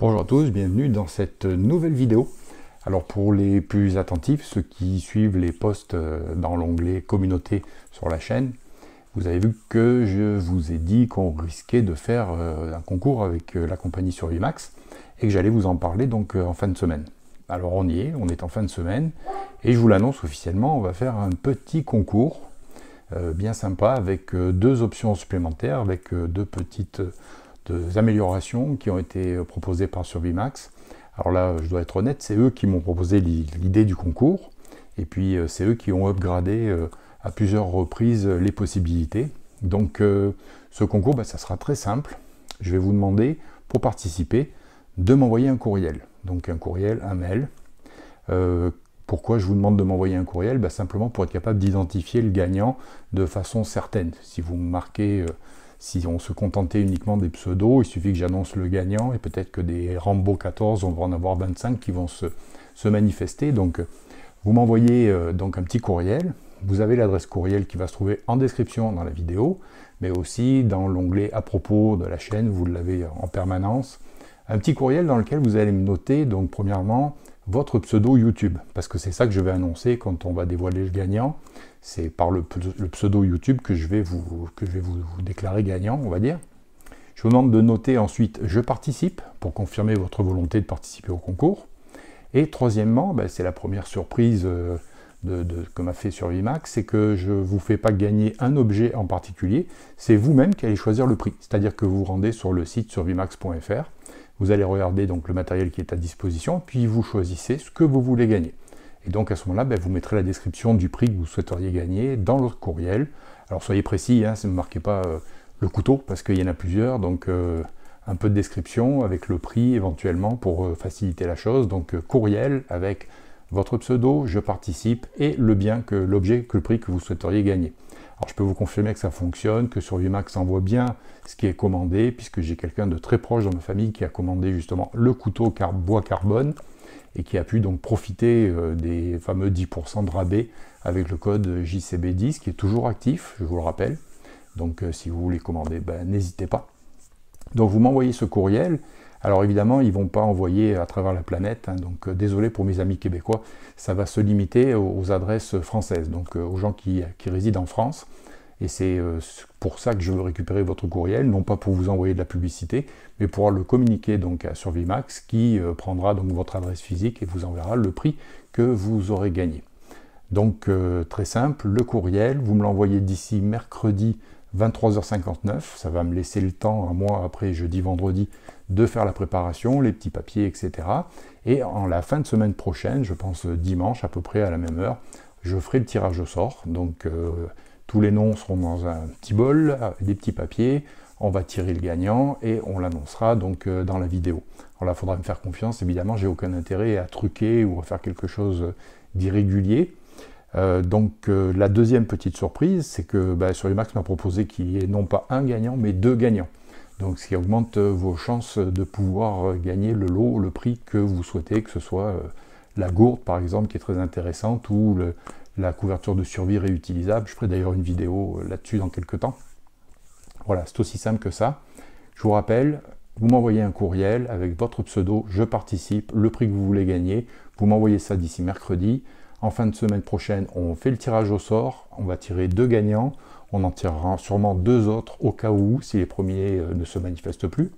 Bonjour à tous, bienvenue dans cette nouvelle vidéo. Alors pour les plus attentifs, ceux qui suivent les posts euh, dans l'onglet communauté sur la chaîne, vous avez vu que je vous ai dit qu'on risquait de faire euh, un concours avec euh, la compagnie sur et que j'allais vous en parler donc en fin de semaine. Alors on y est, on est en fin de semaine et je vous l'annonce officiellement, on va faire un petit concours bien sympa avec deux options supplémentaires, avec deux petites améliorations qui ont été proposées par Survimax. Alors là, je dois être honnête, c'est eux qui m'ont proposé l'idée du concours, et puis euh, c'est eux qui ont upgradé euh, à plusieurs reprises euh, les possibilités. Donc ce concours, bah, ça sera très simple. Je vais vous demander, pour participer, de m'envoyer un courriel. Donc un courriel, un mail. pourquoi je vous demande de m'envoyer un courriel bah, Simplement pour être capable d'identifier le gagnant de façon certaine. Si vous marquez... Si on se contentait uniquement des pseudos, il suffit que j'annonce le gagnant et peut-être que des Rambo 14, on va en avoir 25 qui vont se, manifester. Donc vous m'envoyez euh, donc un petit courriel. Vous avez l'adresse courriel qui va se trouver en description dans la vidéo, mais aussi dans l'onglet à propos de la chaîne, vous l'avez en permanence. Un petit courriel dans lequel vous allez me noter, donc premièrement, votre pseudo YouTube, parce que c'est ça que je vais annoncer quand on va dévoiler le gagnant. C'est par le, pseudo YouTube que je vais, vous, que je vais vous, déclarer gagnant, on va dire. Je vous demande de noter ensuite je participe pour confirmer votre volonté de participer au concours. Et troisièmement, ben, c'est la première surprise euh, de, que m'a fait Survimax, c'est que je ne vous fais pas gagner un objet en particulier, c'est vous-même qui allez choisir le prix. C'est-à-dire que vous vous rendez sur le site survimax.fr vous allez regarder donc le matériel qui est à disposition, puis vous choisissez ce que vous voulez gagner. Et donc à ce moment-là, ben, vous mettrez la description du prix que vous souhaiteriez gagner dans le courriel. Alors soyez précis, ne hein, marquez pas euh, le couteau parce qu'il y en a plusieurs, donc euh, un peu de description avec le prix éventuellement pour euh, faciliter la chose. Donc courriel avec votre pseudo, je participe et le bien que l'objet, que le prix que vous souhaiteriez gagner. Alors je peux vous confirmer que ça fonctionne, que sur Vimax voit bien ce qui est commandé, puisque j'ai quelqu'un de très proche dans ma famille qui a commandé justement le couteau car bois carbone et qui a pu donc profiter euh, des fameux 10% de rabais avec le code JCB10 qui est toujours actif, je vous le rappelle. Donc euh, si vous voulez commander, ben, n'hésitez pas. Donc vous m'envoyez ce courriel alors évidemment, ils ne vont pas envoyer à travers la planète, hein, donc euh, désolé pour mes amis québécois, ça va se limiter aux, adresses françaises, donc euh, aux gens qui, résident en France. Et c'est euh, pour ça que je veux récupérer votre courriel, non pas pour vous envoyer de la publicité, mais pour le communiquer donc à Survimax qui prendra donc votre adresse physique et vous enverra le prix que vous aurez gagné. Donc très simple, le courriel, vous me l'envoyez d'ici mercredi 23h59, ça va me laisser le temps, un mois après jeudi, vendredi, de faire la préparation, les petits papiers, etc. Et en la fin de semaine prochaine, je pense euh, dimanche à peu près à la même heure, je ferai le tirage au sort. Donc euh, tous les noms seront dans un petit bol, euh, des petits papiers, on va tirer le gagnant et on l'annoncera donc dans la vidéo. Alors là, il faudra me faire confiance, évidemment, j'ai aucun intérêt à truquer ou à faire quelque chose d'irrégulier. Euh, donc euh, la deuxième petite surprise, c'est que bah, Surimax m'a proposé qu'il y ait non pas un gagnant, mais deux gagnants. Donc ce qui augmente euh, vos chances de pouvoir gagner le lot, le prix que vous souhaitez, que ce soit la gourde par exemple qui est très intéressante ou la couverture de survie réutilisable. Je ferai d'ailleurs une vidéo là-dessus dans quelques temps. Voilà, c'est aussi simple que ça. Je vous rappelle, vous m'envoyez un courriel avec votre pseudo, je participe, le prix que vous voulez gagner. Vous m'envoyez ça d'ici mercredi. En fin de semaine prochaine, on fait le tirage au sort. On va tirer deux gagnants. On en tirera sûrement deux autres au cas où, si les premiers euh, ne se manifestent plus.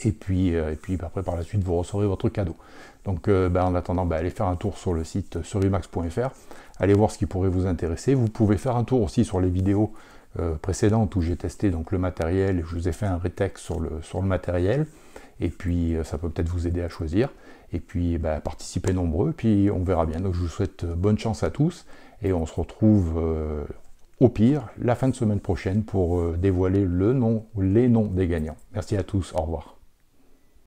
Et puis, euh, et puis bah, après, par la suite, vous recevrez votre cadeau. Donc, euh, bah, en attendant, bah, allez faire un tour sur le site surimax.fr. Allez voir ce qui pourrait vous intéresser. Vous pouvez faire un tour aussi sur les vidéos euh, précédente où j'ai testé donc le matériel, je vous ai fait un rétexte sur le, sur le matériel, et puis euh, ça peut peut-être vous aider à choisir, et puis bah, participez nombreux, puis on verra bien. Donc je vous souhaite euh, bonne chance à tous, et on se retrouve au pire la fin de semaine prochaine pour dévoiler le nom, les noms des gagnants. Merci à tous, au revoir.